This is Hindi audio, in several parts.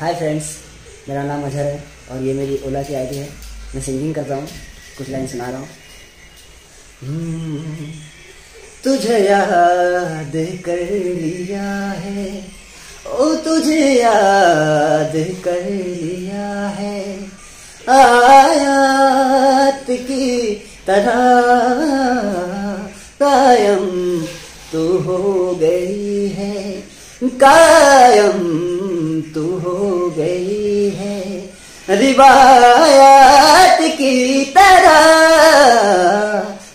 हाय फ्रेंड्स मेरा नाम अजहर है और ये मेरी ओला की आईडी है मैं सिंगिंग करता हूँ कुछ लाइन सुना रहा हूँ हम्म, तुझे याद कर लिया है ओ तुझे याद कर लिया है आयात की तरह कायम तू तो हो गई है कायम तू तो हो गई है रिवायत की तरह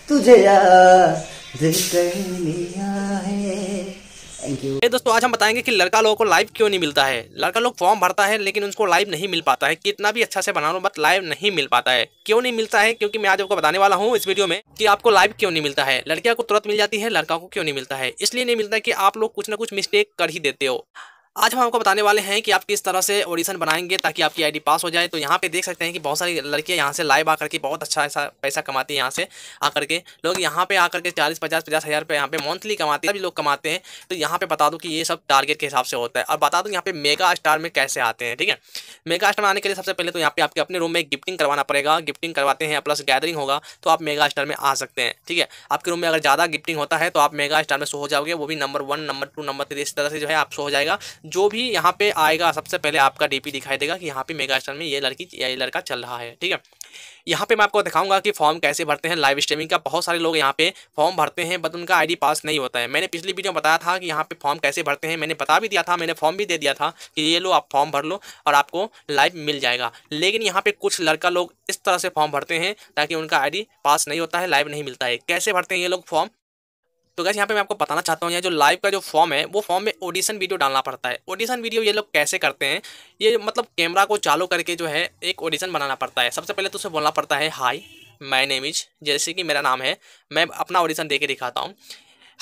तुझे याद कर लिया है दोस्तों आज हम बताएंगे कि लड़का लोगों को लाइव क्यों नहीं मिलता है लड़का लोग फॉर्म भरता है लेकिन उसको लाइव नहीं मिल पाता है कितना भी अच्छा से बना लो बट लाइव नहीं मिल पाता है क्यों नहीं मिलता है क्योंकि मैं आज आपको बताने वाला हूँ इस वीडियो में कि आपको लाइव क्यों नहीं मिलता है लड़किया को तुरंत मिल जाती है लड़का को क्यों नहीं मिलता है इसलिए नहीं मिलता है कि आप लोग कुछ ना कुछ मिस्टेक कर ही देते हो आज हम आपको बताने वाले हैं कि आप किस तरह से ऑडिशन बनाएंगे ताकि आपकी आईडी पास हो जाए तो यहाँ पे देख सकते हैं कि बहुत सारी लड़कियाँ यहाँ से लाइव आकर के बहुत अच्छा ऐसा पैसा कमाती है यहाँ से आकर के लोग यहाँ पे आकर के चालीस पचास पचास हज़ार रुपये यहाँ पे मंथली कमाते हैं सभी लोग कमाते हैं तो यहाँ पे बता दूँ कि ये सब टारगेट के हिसाब से होता है और बता दूँ यहाँ पे मेगा स्टार में कैसे आते हैं ठीक है मेगा स्टार में आने के लिए सबसे पहले तो यहाँ पे आपके अपने रूम में गिफ्टिंग करवाना पड़ेगा गिफ्टिंग करवाते हैं प्लस गैदरिंग होगा तो आप मेगा स्टार में आ सकते हैं ठीक है आपके रूम में अगर ज़्यादा गिफ्टिंग होता है तो आप मेगा स्टार में शो हो जाओगे वो भी number one number two number three इस तरह से जो है आप शो हो जाएगा जो भी यहाँ पे आएगा सबसे पहले आपका डीपी दिखाई देगा कि यहाँ पे मेगा स्टार में ये लड़की ये लड़का चल रहा है ठीक है यहाँ पे मैं आपको दिखाऊंगा कि फॉर्म कैसे भरते हैं लाइव स्ट्रीमिंग का बहुत सारे लोग यहाँ पे फॉर्म भरते हैं बट उनका आईडी पास नहीं होता है मैंने पिछली वीडियो में बताया था कि यहाँ पे फॉर्म कैसे भरते हैं मैंने बता भी दिया था मैंने फॉर्म भी दे दिया था कि ये लो आप फॉर्म भर लो और आपको लाइव मिल जाएगा लेकिन यहाँ पे कुछ लड़का लोग इस तरह से फॉर्म भरते हैं ताकि उनका आई पास नहीं होता है लाइव नहीं मिलता है कैसे भरते हैं ये लोग फॉर्म तो गैस यहाँ पे मैं आपको बताना चाहता हूँ यहाँ जो लाइव का जो फॉर्म है वो फॉर्म में ऑडिशन वीडियो डालना पड़ता है ऑडिशन वीडियो ये लोग कैसे करते हैं ये मतलब कैमरा को चालू करके जो है एक ऑडिशन बनाना पड़ता है सबसे पहले तो उसे बोलना पड़ता है हाई माय नेम इज जैसे कि मेरा नाम है मैं अपना ऑडिशन दे के दिखाता हूँ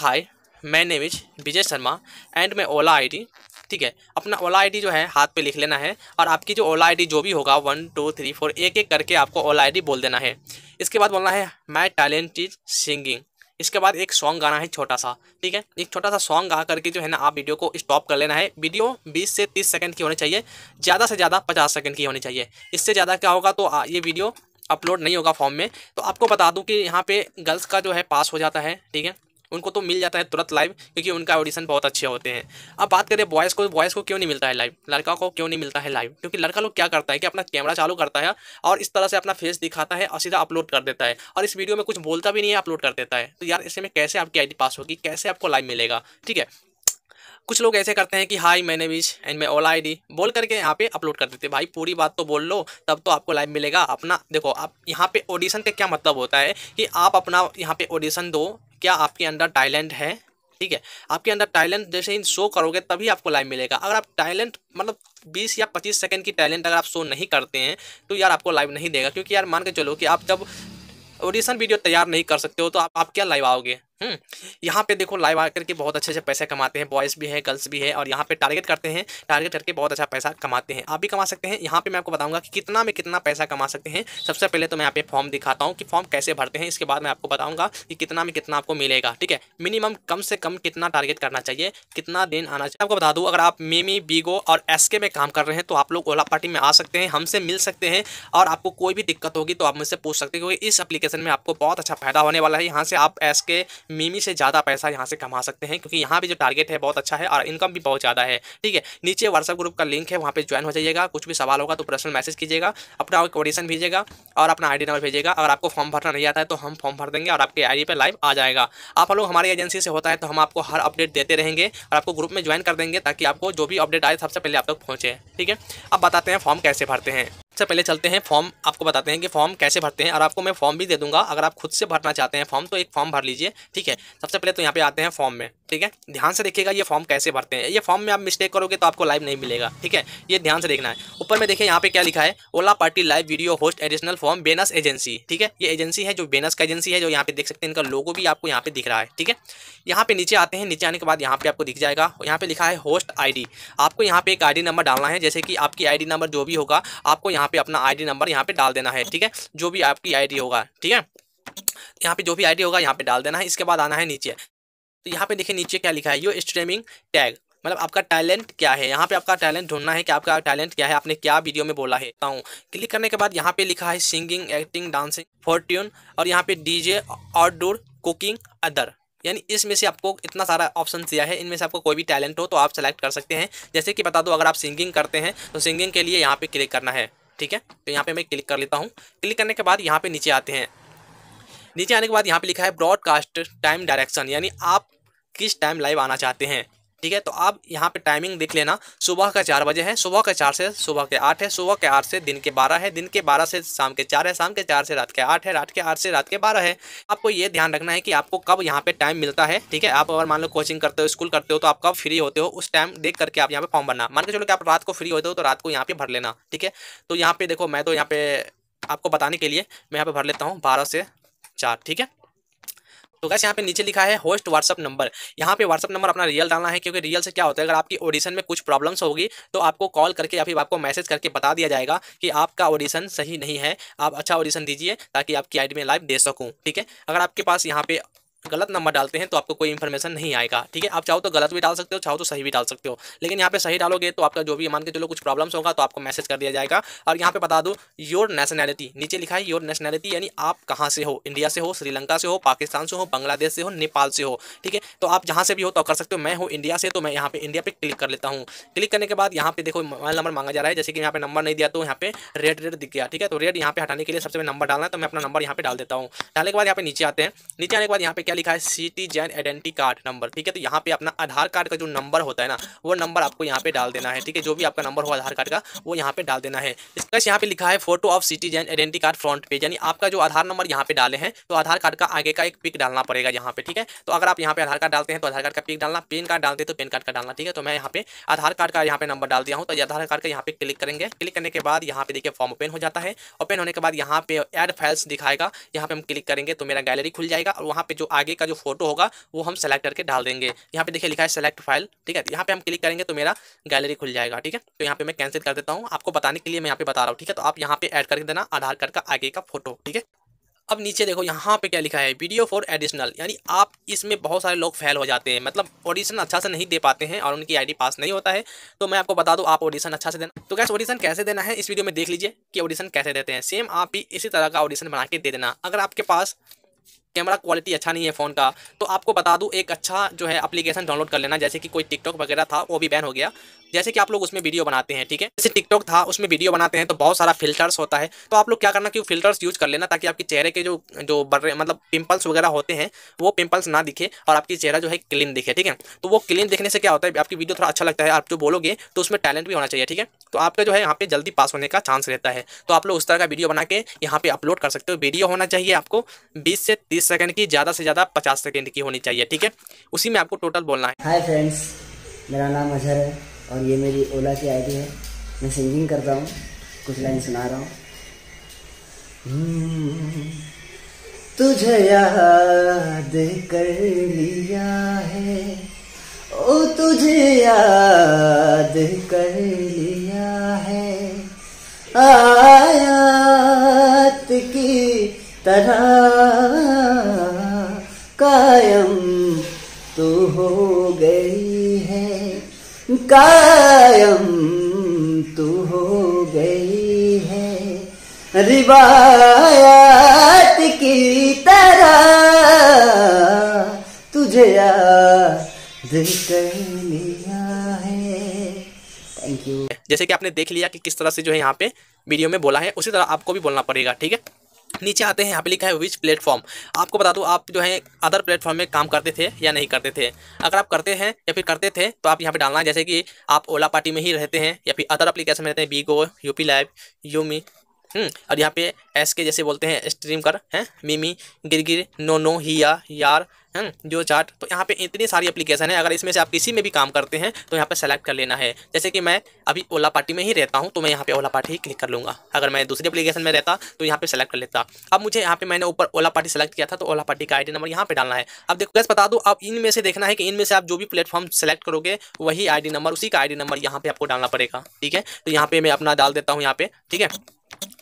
hi my name is Vijay Sharma and मैं ओला आई ठीक है अपना ओला आई जो है हाथ पे लिख लेना है और आपकी जो ओला आई जो भी होगा वन टू थ्री फोर एक एक करके आपको ओला आई बोल देना है इसके बाद बोलना है माई टैलेंट इज सिंगिंग इसके बाद एक सॉन्ग गाना है छोटा सा ठीक है एक छोटा सा सॉन्ग गा करके जो है ना आप वीडियो को स्टॉप कर लेना है वीडियो बीस से तीस सेकेंड की होनी चाहिए ज़्यादा से ज़्यादा पचास सेकेंड की होनी चाहिए इससे ज़्यादा क्या होगा तो ये वीडियो अपलोड नहीं होगा फॉर्म में तो आपको बता दूँ कि यहाँ पर गर्ल्स का जो है पास हो जाता है ठीक है उनको तो मिल जाता है तुरंत लाइव क्योंकि उनका ऑडिशन बहुत अच्छे होते हैं अब बात करें बॉयज़ को बॉयज़ को क्यों नहीं मिलता है लाइव लड़का को क्यों नहीं मिलता है लाइव क्योंकि लड़का लोग क्या करता है कि अपना कैमरा चालू करता है और इस तरह से अपना फेस दिखाता है और सीधा अपलोड कर देता है और इस वीडियो में कुछ बोलता भी नहीं है अपलोड कर देता है तो यार इसमें कैसे आपकी आई पास होगी कैसे आपको लाइव मिलेगा ठीक है कुछ लोग ऐसे करते हैं कि हाई मैंने बीच एंड मैं ओला आई बोल करके यहाँ पे अपलोड कर देते हैं भाई पूरी बात तो बोल लो तब तो आपको लाइव मिलेगा अपना देखो आप यहाँ पे ऑडिशन का क्या मतलब होता है कि आप अपना यहाँ पे ऑडिशन दो क्या आपके अंदर टैलेंट है ठीक है आपके अंदर टैलेंट जैसे इन शो करोगे तभी आपको लाइव मिलेगा अगर आप टैलेंट मतलब 20 या 25 सेकंड की टैलेंट अगर आप शो नहीं करते हैं तो यार आपको लाइव नहीं देगा क्योंकि यार मान के चलो कि आप जब ऑडिशन वीडियो तैयार नहीं कर सकते हो तो आप, आप क्या लाइव आओगे हम्म। यहाँ पे देखो लाइव आकर के बहुत अच्छे अच्छे पैसे कमाते हैं बॉयज़ भी हैं गर्ल्स भी हैं और यहाँ पे टारगेट करते हैं टारगेट करके बहुत अच्छा पैसा कमाते हैं आप भी कमा सकते हैं यहाँ पे मैं आपको बताऊंगा कि कितना में कितना पैसा कमा सकते हैं सबसे पहले तो मैं यहाँ पे फॉर्म दिखाता हूँ कि फॉर्म कैसे भरते हैं इसके बाद मैं आपको बताऊँगा कि कितना में कितना आपको मिलेगा ठीक है मिनिमम कम से कम कितना टारगेट करना चाहिए कितना दिन आना चाहिए आपको बता दूँ अगर आप मेमी बीगो और एस में काम कर रहे हैं तो आप लोग ओला पार्टी में आ सकते हैं हमसे मिल सकते हैं और आपको कोई भी दिक्कत होगी तो आप मुझसे पूछ सकते हैं क्योंकि इस अपलीकेशन में आपको बहुत अच्छा फायदा होने वाला है यहाँ से आप एस के मिमी से ज़्यादा पैसा यहाँ से कमा सकते हैं क्योंकि यहाँ भी जो टारगेट है बहुत अच्छा है और इनकम भी बहुत ज़्यादा है ठीक है नीचे व्हाट्सअप ग्रुप का लिंक है वहाँ पर ज्वाइन हो जाइएगा कुछ भी सवाल होगा तो पर्सनल मैसेज कीजिएगा अपना कोटेशन भेजिएगा और अपना आई नंबर भेजिएगा अगर आपको फॉर्म भरना नहीं आता है तो हम फॉर्म भर देंगे और आपके आई पर लाइव आ जाएगा आप लोग हमारी एजेंसी से होता है तो हम आपको हर अपडेट देते रहेंगे और आपको ग्रुप में ज्वाइन कर देंगे ताकि आपको जो भी अपडेट आए सबसे पहले आप तक पहुँचे ठीक है अब बताते हैं फॉर्म कैसे भरते हैं सबसे पहले चलते हैं फॉर्म आपको बताते हैं कि फॉर्म कैसे भरते हैं और आपको मैं फॉर्म भी दे दूंगा अगर आप खुद से भरना चाहते हैं फॉर्म तो एक फॉर्म भर लीजिए ठीक है सबसे पहले तो यहाँ पे आते हैं फॉर्म में ठीक है ध्यान से देखिएगा ये फॉर्म कैसे भरते हैं ये फॉर्म में आप मिस्टेक करोगे तो आपको लाइव नहीं मिलेगा ठीक है ये ध्यान से देखना है ऊपर में देखिए यहाँ पे क्या लिखा है Ola party live video host additional form bonus agency ठीक है ये एजेंसी है जो बेनस का एजेंसी है जो यहाँ पे देख सकते हैं इनका लोगो भी आपको यहाँ पे दिख रहा है ठीक है यहाँ पे नीचे आते हैं नीचे आने के बाद यहाँ पे आपको दिख जाएगा यहाँ पे लिखा है होस्ट आई आपको यहाँ पे एक आई नंबर डालना है जैसे कि आपकी आई नंबर जो भी होगा आपको यहाँ पे अपना आई नंबर यहाँ पे डाल देना है ठीक है जो भी आपकी आई होगा ठीक है यहाँ पे जो भी आईडी होगा यहाँ पे डाल देना है इसके बाद आना है नीचे तो यहाँ पे देखिए नीचे क्या लिखा है यो स्ट्रीमिंग टैग मतलब आपका टैलेंट क्या है यहाँ पे आपका टैलेंट ढूंढना है कि आपका टैलेंट क्या है आपने क्या वीडियो में बोला है बताऊँ क्लिक करने के बाद यहाँ पे लिखा है सिंगिंग एक्टिंग डांसिंग फॉर्ट्यून और यहाँ पे डीजे आउटडोर कुकिंग अदर यानी इसमें से आपको इतना सारा ऑप्शन दिया है इनमें से आपको कोई भी टैलेंट हो तो आप सेलेक्ट कर सकते हैं जैसे कि बता दो अगर आप सिंगिंग करते हैं तो सिंगिंग के लिए यहाँ पे क्लिक करना है ठीक है तो यहाँ पे मैं क्लिक कर लेता हूँ क्लिक करने के बाद यहाँ पे नीचे आते हैं नीचे आने के बाद यहाँ पे लिखा है ब्रॉडकास्ट टाइम डायरेक्शन यानी आप किस टाइम लाइव आना चाहते हैं ठीक है तो आप यहाँ पे टाइमिंग देख लेना सुबह का चार बजे है सुबह के चार से सुबह के आठ है सुबह के आठ से दिन के बारह है दिन के बारह से शाम के चार है शाम के चार से रात के आठ है रात के आठ से रात के बारह है आपको ये ध्यान रखना है कि आपको कब यहाँ पे टाइम मिलता है ठीक है आप अगर मान लो कोचिंग करते हो स्कूल करते हो तो आप कब फ्री होते हो उस टाइम देख करके आप यहाँ पे फॉर्म भरना मान के चलो कि आप रात को फ्री होते हो तो रात को यहाँ पे भर लेना ठीक है तो यहाँ पे देखो मैं तो यहाँ पे आपको बताने के लिए मैं यहाँ पे भर लेता हूँ बारह से चार ठीक है तो गैस यहाँ पे नीचे लिखा है होस्ट व्हाट्सअप नंबर यहाँ पे व्हाट्सअप नंबर अपना रियल डालना है क्योंकि रियल से क्या होता है अगर आपकी ऑडिशन में कुछ प्रॉब्लम्स होगी तो आपको कॉल करके या फिर आपको मैसेज करके बता दिया जाएगा कि आपका ऑडिशन सही नहीं है आप अच्छा ऑडिशन दीजिए ताकि आपकी आई में लाइव दे सकूँ ठीक है अगर आपके पास यहाँ पे गलत नंबर डालते हैं तो आपको कोई इन्फॉर्मेशन नहीं आएगा ठीक है आप चाहो तो गलत भी डाल सकते हो चाहो तो सही भी डाल सकते हो लेकिन यहाँ पे सही डालोगे तो आपका जो भी मान के चलो कुछ प्रॉब्लम्स होगा तो आपको मैसेज कर दिया जाएगा और यहाँ पे बता दो योर नेशनैलिटी नीचे लिखा है योर नेशनैलिटी यानी आप कहाँ से हो इंडिया से हो श्रीलंका से हो पाकिस्तान से हो बांग्लादेश से हो नेपाल से हो ठीक है तो आप जहाँ से भी हो तो कर सकते हो मैं हूँ इंडिया से तो मैं यहाँ पे इंडिया पर क्लिक कर लेता हूँ क्लिक करने के बाद यहाँ पे देखो मोबाइल नंबर मांगा जा रहा है जैसे कि यहाँ पे नंबर नहीं दिया तो यहाँ पे रेड रेड दिख गया ठीक है तो रेड यहाँ पे हटाने के लिए सबसे नंबर डालना है तो मैं अपना नंबर यहाँ पे डाल देता हूँ डालने के बाद यहाँ पे नीचे आते हैं नीचे आने के बाद यहाँ पे क्या लिखा है सिटीजन आइडेंटी कार्ड नंबर ठीक है तो यहाँ पे अपना आधार कार्ड का जो नंबर होता है ना वो नंबर आपको यहाँ पे डाल देना है ठीक है जो भी आपका नंबर हो आधार कार्ड का वो यहाँ पे डाल देना है इसका यहाँ पे लिखा है फोटो ऑफ जैन आइडेंटी कार्ड फ्रंट पेज यानी आपका जो आधार नंबर यहाँ पे डाले हैं तो आधार कार्ड का आगे का एक पिक डालना पड़ेगा यहाँ पे ठीक है तो अगर आप यहाँ पे आधार कार्ड डालते हैं तो आधार कार्ड का पिक डालना पेन कार्ड डालते हैं तो पेन कार्ड का डालना ठीक है तो मैं यहाँ पे आधार कार्ड का यहाँ पे नंबर डाल दिया हूँ तो आधार कार्ड का यहाँ पे क्लिक करेंगे क्लिक करने के बाद यहाँ पे देखिए फॉर्म ओपन हो जाता है ओपन होने के बाद यहाँ पे एड फाइल्स दिखाएगा यहाँ पे हम क्लिक करेंगे तो मेरा गैलरी खुल जाएगा और वहाँ पे जो आगे का जो फोटो होगा वो हम सेलेक्ट करके डाल देंगे यहाँ पे देखिए लिखा है सेलेक्ट फाइल ठीक है यहाँ पे हम क्लिक करेंगे तो मेरा गैलरी खुल जाएगा ठीक है तो यहाँ पे मैं कैंसिल कर देता हूँ आपको बताने के लिए मैं यहाँ पे बता रहा हूँ ठीक है तो आप यहाँ पे ऐड करके देना आधार कार्ड का आगे का फोटो ठीक है अब नीचे देखो यहाँ पे क्या लिखा है वीडियो फॉर एडिशनल यानी आप इसमें बहुत सारे लोग फेल हो जाते हैं मतलब ऑडिशन अच्छा से नहीं दे पाते हैं और उनकी आईडी पास नहीं होता है तो मैं आपको बता दूँ आप ऑडिशन अच्छा से देना तो कैसे ऑडिशन कैसे देना है इस वीडियो में देख लीजिए कि ऑडिशन कैसे देते हैं सेम आप भी इसी तरह का ऑडिशन बना के दे देना अगर आपके पास कैमरा क्वालिटी अच्छा नहीं है फ़ोन का तो आपको बता दूँ एक अच्छा जो है एप्लीकेशन डाउनलोड कर लेना जैसे कि कोई टिकटॉक वगैरह था वो भी बैन हो गया जैसे कि आप लोग उसमें वीडियो बनाते हैं ठीक है जैसे टिकटॉक था उसमें वीडियो बनाते हैं तो बहुत सारा फिल्टर्स होता है तो आप लोग क्या करना कि फिल्टर्स यूज कर लेना ताकि आपके चेहरे के जो जो बड़े मतलब पिंपल्स वगैरह होते हैं वो पिंपल्स ना दिखे और आपकी चेहरा जो है क्लीन दिखे ठीक है तो वो क्लीन दिखने से क्या होता है आपकी वीडियो थोड़ा अच्छा लगता है आप जो बोलोगे तो उसमें टैलेंट भी होना चाहिए ठीक है तो आपका जो है यहाँ पे जल्दी पास होने का चांस रहता है तो आप लोग उस तरह का वीडियो बना के यहाँ पे अपलोड कर सकते हो वीडियो होना चाहिए आपको बीस से तीस सेकेंड की ज़्यादा से ज़्यादा पचास सेकंड की होनी चाहिए ठीक है उसी में आपको टोटल बोलना है हाय फ्रेंड्स मेरा नाम अजहर है और ये मेरी ओला की आईडी है मैं सिंगिंग करता हूँ कुछ लाइन सुना रहा हूँ हम्म, तुझे याद कर लिया है ओ तुझे याद कर लिया है आयात की तरह कायम तू हो गई है रिवायत की तरह तुझे याद कर लिया है थैंक यू जैसे कि आपने देख लिया कि किस तरह से जो है यहाँ पे वीडियो में बोला है उसी तरह आपको भी बोलना पड़ेगा ठीक है नीचे आते हैं यहाँ पे लिखा है विच प्लेटफॉर्म आपको बता दूँ आप जो है अदर प्लेटफॉर्म में काम करते थे या नहीं करते थे अगर आप करते हैं या फिर करते थे तो आप यहाँ पे डालना है जैसे कि आप ओला पार्टी में ही रहते हैं या फिर अदर अप्लीकेशन में रहते हैं बीगो यूपी लाइव यूमी हम्म, और यहाँ पे एस के जैसे बोलते हैं स्ट्रीम कर हैं मिमी गिर गिर नो नो ही या यार हैं जो चार्ट तो यहाँ पे इतनी सारी एप्लीकेशन है अगर इसमें से आप किसी में भी काम करते हैं तो यहाँ पे सेलेक्ट कर लेना है जैसे कि मैं अभी ओला पार्टी में ही रहता हूँ तो मैं यहाँ पे ओला पार्टी ही क्लिक कर लूँगा अगर मैं दूसरी एप्लीकेशन में रहता तो यहाँ पे सेलेक्ट कर लेता अब मुझे यहाँ पे मैंने ऊपर ओला पार्टी सेलेक्ट किया था तो ओला पार्टी का आई नंबर यहाँ पर डालना है अब देखो कैसे बता दो आप इनमें से देखना है कि इनमें से आप जो भी प्लेटफॉर्म सेलेक्ट करोगे वही आई नंबर उसी का आई नंबर यहाँ पे आपको डालना पड़ेगा ठीक है तो यहाँ पर मैं अपना डाल देता हूँ यहाँ पे ठीक है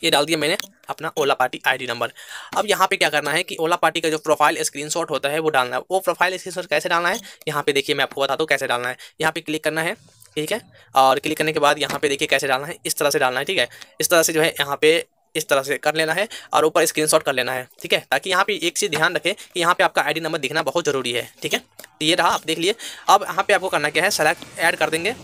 ये डाल दिया मैंने अपना ओला पार्टी आईडी नंबर अब यहाँ पे क्या करना है कि ओला पार्टी का जो प्रोफाइल स्क्रीनशॉट होता है वो डालना है वो प्रोफाइल स्क्रीनशॉट कैसे डालना है यहाँ पे देखिए मैं आपको बता हूँ कैसे डालना है यहाँ पे क्लिक करना है ठीक है और क्लिक करने के बाद यहाँ पे देखिए कैसे डालना है इस तरह से डालना है ठीक है इस तरह से जो है यहाँ पे इस तरह से कर लेना है और ऊपर स्क्रीन कर लेना है ठीक है ताकि यहाँ पे एक चीज़ ध्यान रखें कि यहाँ पर आपका आई नंबर दिखना बहुत ज़रूरी है ठीक है तो ये रहा आप देख लिए अब यहाँ पर आपको करना क्या है सेलेक्ट ऐड कर देंगे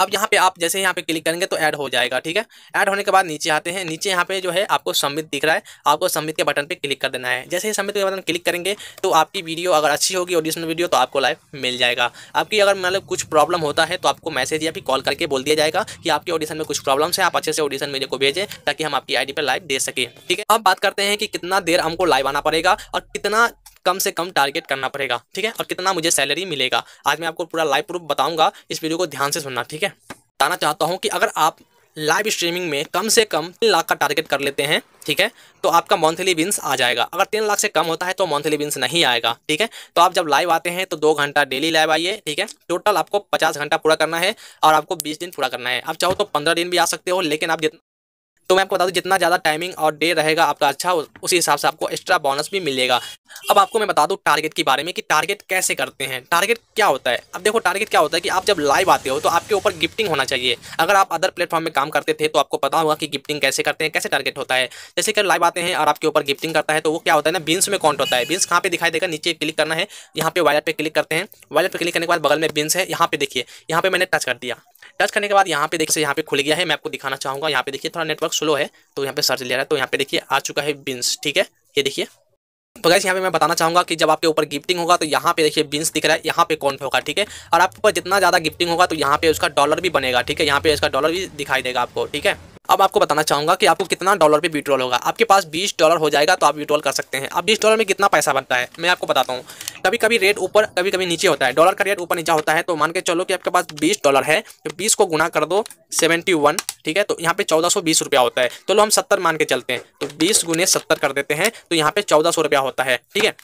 अब यहाँ पे आप जैसे यहाँ पे क्लिक करेंगे तो ऐड हो जाएगा ठीक है ऐड होने के बाद नीचे आते हैं नीचे यहाँ पे जो है आपको सबमिट दिख रहा है आपको सबमिट के बटन पे क्लिक कर देना है जैसे ही सबमिट के बटन क्लिक करेंगे तो आपकी वीडियो अगर अच्छी होगी ऑडिशनल वीडियो तो आपको लाइव मिल जाएगा आपकी अगर मतलब कुछ प्रॉब्लम होता है तो आपको मैसेज या फिर कॉल करके बोल दिया जाएगा कि आपके ऑडिशन में कुछ प्रॉब्लम्स है आप अच्छे से ऑडिशन वीडियो को भेजें ताकि हम आपकी आई पर लाइव दे सकें ठीक है अब बात करते हैं कि कितना देर हमको लाइव आना पड़ेगा और कितना कम से कम टारगेट करना पड़ेगा ठीक है और कितना मुझे सैलरी मिलेगा आज मैं आपको पूरा लाइव प्रूफ बताऊंगा इस वीडियो को ध्यान से सुनना ठीक है बताना चाहता हूँ कि अगर आप लाइव स्ट्रीमिंग में कम से कम तीन लाख का टारगेट कर लेते हैं ठीक है तो आपका मंथली विंस आ जाएगा अगर तीन लाख से कम होता है तो मंथली विंस नहीं आएगा ठीक है तो आप जब लाइव आते हैं तो दो घंटा डेली लाइव आइए ठीक है टोटल आपको पचास घंटा पूरा करना है और आपको बीस दिन पूरा करना है आप चाहो तो पंद्रह दिन भी आ सकते हो लेकिन आप जितना तो मैं आपको बता दूँ जितना ज़्यादा टाइमिंग और डे रहेगा आपका अच्छा उसी हिसाब से आपको एक्स्ट्रा बोनस भी मिलेगा अब आपको मैं बता दूँ टारगेट के बारे में कि टारगेट कैसे करते हैं टारगेट क्या होता है अब देखो टारगेट क्या होता है कि आप जब लाइव आते हो तो आपके ऊपर गिफ्टिंग होना चाहिए अगर आप अदर प्लेटफॉर्म में काम करते थे तो आपको पता होगा कि गिफ्टिंग कैसे करते हैं कैसे टारगेट होता है जैसे कि लाइव आते हैं और आपके ऊपर गिफ्टिंग करता है तो वो क्या होता है ना बिन्स में काउंट होता है बिन्स कहाँ पर दिखाई देगा नीचे क्लिक करना है यहाँ पे वायर पर क्लिक करते हैं वायर पे क्लिक करने के बाद बगल में बिन्स है यहाँ पे देखिए यहाँ पर मैंने टच कर दिया टच करने के बाद यहाँ पे देखिए यहाँ पे खुल गया है मैं आपको दिखाना चाहूँगा यहाँ पे देखिए थोड़ा नेटवर्क स्लो है तो यहाँ पे सर्च ले रहा है तो यहाँ पे देखिए आ चुका है बिन्स ठीक है ये देखिए तो गैस यहाँ पे मैं बताना चाहूँगा कि जब आपके ऊपर गिफ्टिंग होगा तो यहाँ पे देखिए बिन्स दिख रहा है यहाँ पे कौन पे होगा ठीक है और आपके ऊपर जितना ज़्यादा गिफ्टिंग होगा तो यहाँ पे उसका डॉलर भी बनेगा ठीक है यहाँ पे इसका डॉलर भी दिखाई देगा आपको ठीक है अब आपको बताना चाहूंगा कि आपको कितना डॉलर पे विड्रॉल होगा आपके पास बीस डॉलर हो जाएगा तो आप विड्रॉल कर सकते हैं अब बीस डॉलर में कितना पैसा बनता है मैं आपको बताता हूँ कभी कभी रेट ऊपर कभी कभी नीचे होता है डॉलर का रेट ऊपर नीचा होता है तो मान के चलो कि आपके पास बीस डॉलर है तो बीस को गुना कर दो सेवेंटी वन ठीक है तो यहाँ पे चौदह सौ बीस रुपया होता है चलो तो हम सत्तर मान के चलते हैं तो बीस गुने सत्तर कर देते हैं तो यहाँ पे चौदह सौ रुपया होता है ठीक है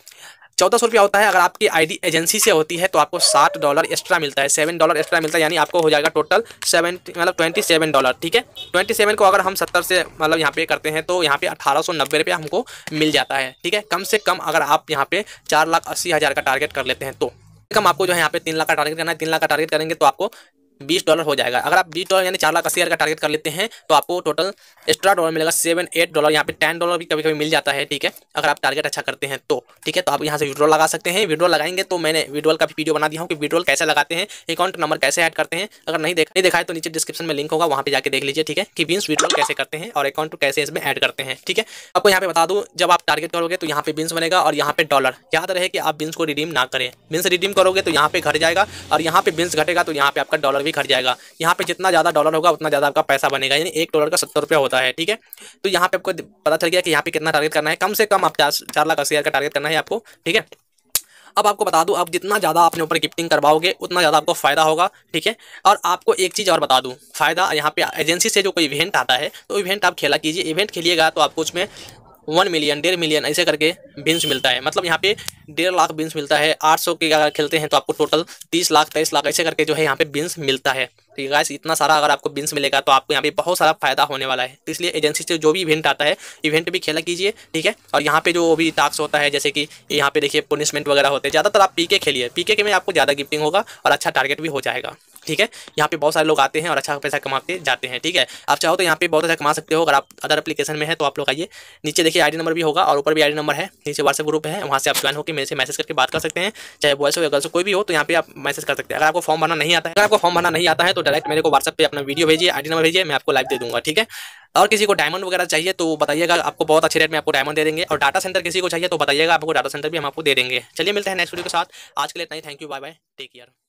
चौदह सौ रुपया होता है अगर आपकी आईडी एजेंसी से होती है तो आपको साठ डॉलर एक्स्ट्रा मिलता है सेवन डॉलर एक्स्ट्रा मिलता है यानी आपको हो जाएगा टोटल सेवन मतलब ट्वेंटी सेवन डॉलर ठीक है ट्वेंटी सेवन को अगर हम सत्तर से मतलब यहाँ पे करते हैं तो यहाँ पे अठारह सौ नब्बे रुपया हमको मिल जाता है ठीक है कम से कम अगर आप यहाँ पे चार लाख अस्सी हज़ार का टारगेट कर लेते हैं तो कम आपको जो है यहाँ पे तीन लाख का टारगेट करना है तीन लाख का टारगेट करेंगे तो आपको बीस डॉलर हो जाएगा अगर आप बीस डॉलर यानी चार लाख अस्सी हज़ार का टारगेट कर लेते हैं तो आपको टोटल एक्स्ट्रा डॉलर मिलेगा सेवन एट डॉलर यहाँ पे टेन डॉलर भी कभी कभी मिल जाता है ठीक है अगर आप टारगेट अच्छा करते हैं तो ठीक है तो आप यहाँ से विड्रॉल लगा सकते हैं विड्रॉल लगाएंगे तो मैंने विड्रॉल का भी वीडियो बना दिया हूँ कि विड्रॉल कैसे लगाते हैं अकाउंट नंबर कैसे ऐड करते हैं अगर नहीं देखा नहीं देखा है तो नीचे डिस्क्रिप्शन में लिंक होगा वहाँ पर जाकर देख लीजिए ठीक है कि बीस विड्रॉल कैसे करते हैं और अकाउंट कैसे इसमें ऐड करते हैं ठीक है आपको यहाँ पे बता दूँ जब आप टारगेट करोगे तो यहाँ पे बीस बनेगा और यहाँ पे डॉलर याद रहे कि आप बीस को रिडीम ना करें बीस रिडीम करोगे तो यहाँ पे घट जाएगा और यहाँ पे बीस घटेगा तो यहाँ पे आपका डॉलर भी घट जाएगा यहाँ पे जितना ज़्यादा डॉलर होगा उतना ज़्यादा आपका पैसा बनेगा यानी एक डॉलर का सत्तर रुपया होता है ठीक है तो यहाँ पे आपको पता चल गया कि यहाँ पे कितना टारगेट करना है कम से कम आप चार चार लाख अस्सी का टारगेट करना है आपको ठीक है अब आपको बता दूँ आप जितना ज़्यादा अपने ऊपर गिफ्टिंग करवाओगे उतना ज़्यादा आपको फ़ायदा होगा ठीक है और आपको एक चीज़ और बता दूँ फ़ायदा यहाँ पे एजेंसी से जो कोई इवेंट आता है तो इवेंट आप खेला कीजिए इवेंट खेलिएगा तो आपको उसमें वन मिलियन डेढ़ मिलियन ऐसे करके बिन्स मिलता है मतलब यहाँ पे डेढ़ लाख बिन्स मिलता है आठ सौ के अगर खेलते हैं तो आपको टोटल तीस लाख तेईस लाख ऐसे करके जो है यहाँ पे बिन्स मिलता है तो है इतना सारा अगर आपको बिन्स मिलेगा तो आपको यहाँ पे बहुत सारा फायदा होने वाला है तो इसलिए एजेंसी से जो भी इवेंट आता है इवेंट भी खेला कीजिए ठीक है और यहाँ पे जो भी टास्क होता है जैसे कि यहाँ पे देखिए पुनिशमेंट वगैरह होते हैं ज़्यादातर आप पीके खेलिए पीके के में आपको ज़्यादा गिफ्टिंग होगा और अच्छा टारगेट भी हो जाएगा ठीक है यहाँ पे बहुत सारे लोग आते हैं और अच्छा पैसा कमा के जाते हैं ठीक है आप चाहो तो यहाँ पे बहुत अच्छा कमा सकते हो अगर आप अदर एप्लीकेशन में है तो आप लोग आइए नीचे देखिए आईडी नंबर भी होगा और ऊपर भी आईडी नंबर है नीचे व्हाट्सएप ग्रुप है वहाँ से आप ज्वाइन होकर मेरे से मैसेज करके बात कर सकते हैं चाहे वॉइस हो या गर्ल्स कोई भी हो तो यहाँ पे आप मैसेज कर सकते हैं अगर आपको फॉर्म भरना नहीं आता है अगर आपको फॉर्म भरना नहीं आता है तो डायरेक्ट मेरे को व्हाट्सएप पर अपना वीडियो भेजिए आई नंबर भेजिए मैं आपको लाइव दे दूँगा ठीक है और किसी को डायमंड वगैरह चाहिए तो बताइएगा आपको बहुत अच्छे रेट में आपको डायमंड दे देंगे और डाटा सेंटर किसी को चाहिए तो बताइएगा आपको डाटा सेंटर भी हम आपको दे देंगे चलिए मिलते हैं नेक्स्ट वीडियो के साथ आज के लिए इतना ही thank you bye bye take care